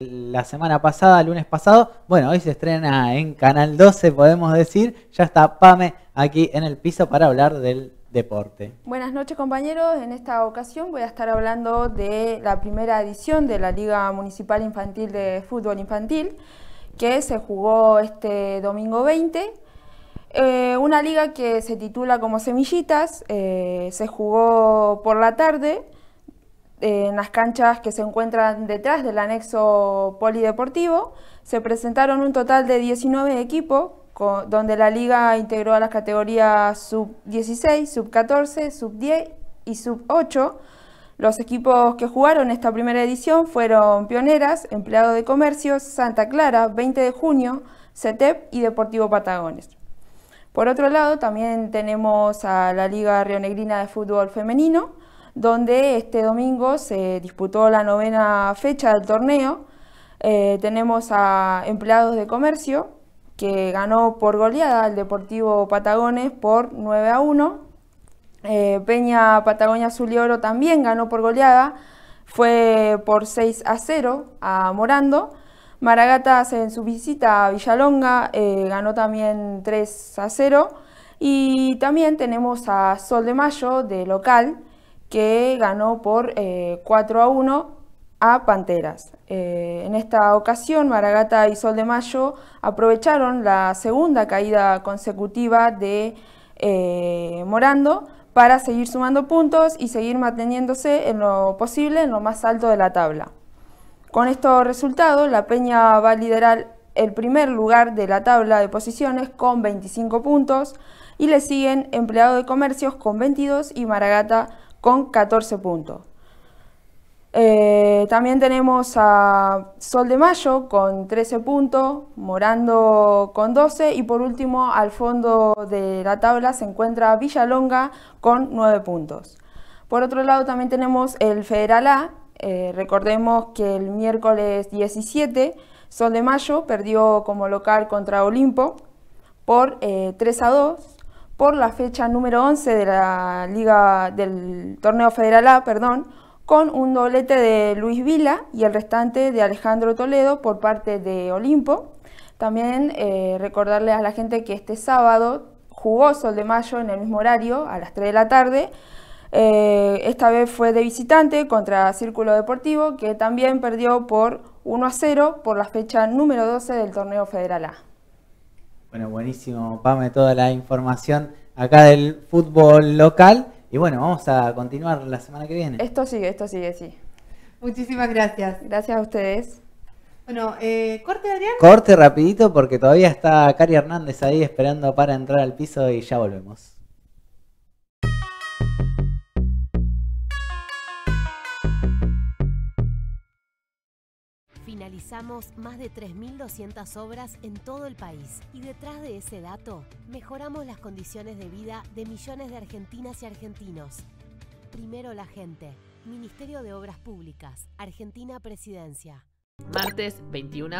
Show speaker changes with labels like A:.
A: la semana pasada, el lunes pasado. Bueno, hoy se estrena en Canal 12, podemos decir. Ya está Pame aquí en el piso para hablar del deporte.
B: Buenas noches compañeros, en esta ocasión voy a estar hablando de la primera edición de la Liga Municipal Infantil de Fútbol Infantil que se jugó este domingo 20. Eh, una liga que se titula como Semillitas, eh, se jugó por la tarde eh, en las canchas que se encuentran detrás del anexo polideportivo, se presentaron un total de 19 equipos, donde la liga integró a las categorías sub-16, sub-14, sub-10 y sub-8. Los equipos que jugaron esta primera edición fueron Pioneras, Empleado de Comercio, Santa Clara, 20 de junio, CETEP y Deportivo Patagones. Por otro lado, también tenemos a la Liga Rionegrina de Fútbol Femenino, donde este domingo se disputó la novena fecha del torneo. Eh, tenemos a empleados de comercio, que ganó por goleada al Deportivo Patagones por 9 a 1. Eh, Peña Patagonia Azul Oro también ganó por goleada, fue por 6 a 0 a Morando. Maragatas en su visita a Villalonga eh, ganó también 3 a 0. Y también tenemos a Sol de Mayo de local, que ganó por 4 eh, a 1 a Panteras. Eh, en esta ocasión, Maragata y Sol de Mayo aprovecharon la segunda caída consecutiva de eh, Morando para seguir sumando puntos y seguir manteniéndose en lo posible en lo más alto de la tabla. Con estos resultados, la Peña va a liderar el primer lugar de la tabla de posiciones con 25 puntos y le siguen Empleado de Comercios con 22 y Maragata con 14 puntos. Eh, también tenemos a Sol de Mayo con 13 puntos, Morando con 12 y por último al fondo de la tabla se encuentra Villalonga con 9 puntos. Por otro lado también tenemos el Federal A, eh, recordemos que el miércoles 17 Sol de Mayo perdió como local contra Olimpo por 3 eh, a 2, por la fecha número 11 de la Liga del Torneo Federal A, perdón, con un doblete de Luis Vila y el restante de Alejandro Toledo por parte de Olimpo. También eh, recordarle a la gente que este sábado jugó Sol de Mayo en el mismo horario, a las 3 de la tarde. Eh, esta vez fue de visitante contra Círculo Deportivo, que también perdió por 1 a 0 por la fecha número 12 del torneo Federal A.
A: Bueno, buenísimo, Pame, toda la información acá del fútbol local. Y bueno, vamos a continuar la semana que viene.
B: Esto sigue, esto sigue, sí. Muchísimas gracias. Gracias a ustedes. Bueno, eh, corte, Adrián.
A: Corte rapidito porque todavía está Cari Hernández ahí esperando para entrar al piso y ya volvemos. Realizamos más de 3.200 obras en todo el país y detrás de ese dato mejoramos las condiciones de vida de millones de argentinas y argentinos. Primero la gente. Ministerio de Obras Públicas. Argentina Presidencia. Martes 21